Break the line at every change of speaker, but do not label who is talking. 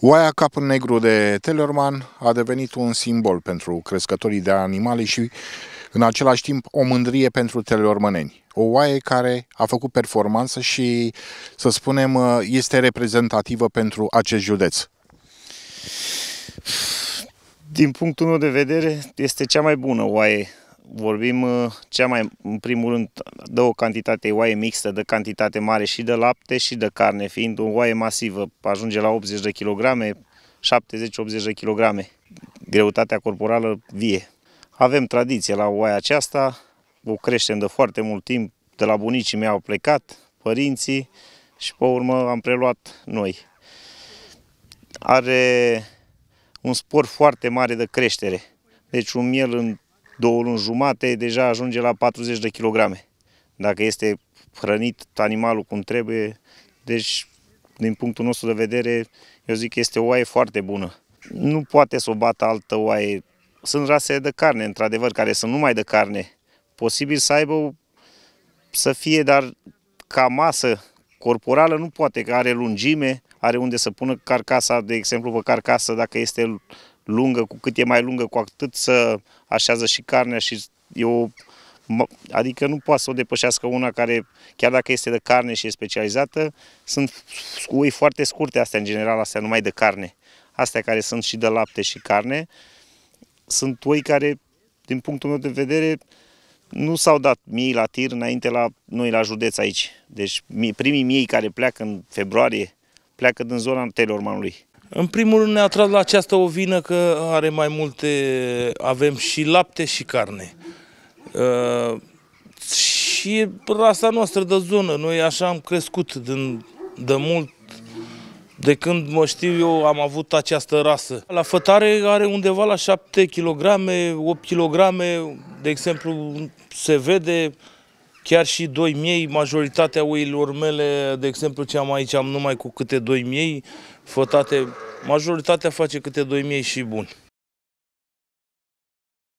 Oaia cap negru de Tellerman a devenit un simbol pentru crescătorii de animale și în același timp o mândrie pentru telormăneni. O oaie care a făcut performanță și, să spunem, este reprezentativă
pentru acest județ. Din punctul meu de vedere, este cea mai bună oaie vorbim uh, cea mai, în primul rând, de o cantitate oaie mixtă, de cantitate mare și de lapte și de carne, fiind o oaie masivă, ajunge la 80 de kg, 70-80 de kg, greutatea corporală vie. Avem tradiție la oaia aceasta, o creștem de foarte mult timp, de la bunicii mei au plecat, părinții și pe urmă am preluat noi. Are un spor foarte mare de creștere, deci un miel în două luni jumate deja ajunge la 40 de kilograme. Dacă este hrănit animalul cum trebuie, deci din punctul nostru de vedere, eu zic că este o oaie foarte bună. Nu poate să o bată altă oaie. Sunt rase de carne, într-adevăr, care sunt numai de carne. Posibil să aibă, să fie, dar ca masă corporală nu poate, că are lungime, are unde să pună carcasa, de exemplu, pe carcasă, dacă este lungă, cu cât e mai lungă, cu atât să așează și carnea și eu o, adică nu poate să o depășească una care, chiar dacă este de carne și e specializată, sunt ui foarte scurte astea, în general, astea numai de carne. Astea care sunt și de lapte și carne, sunt oi care, din punctul meu de vedere, nu s-au dat miei la tir înainte la noi la județ aici. Deci primii miei care pleacă în februarie, pleacă din zona Telormanului.
În primul rând ne-a tras la această ovină că are mai multe, avem și lapte și carne. Uh, și rasa noastră de zonă, noi așa am crescut din, de mult, de când mă știu eu am avut această rasă. La fătare are undeva la 7 kg, 8 kg, de exemplu se vede Chiar și doi miei, majoritatea oilor mele, de exemplu ce am aici, am numai cu câte doi miei, fătate, majoritatea face câte doi miei și buni.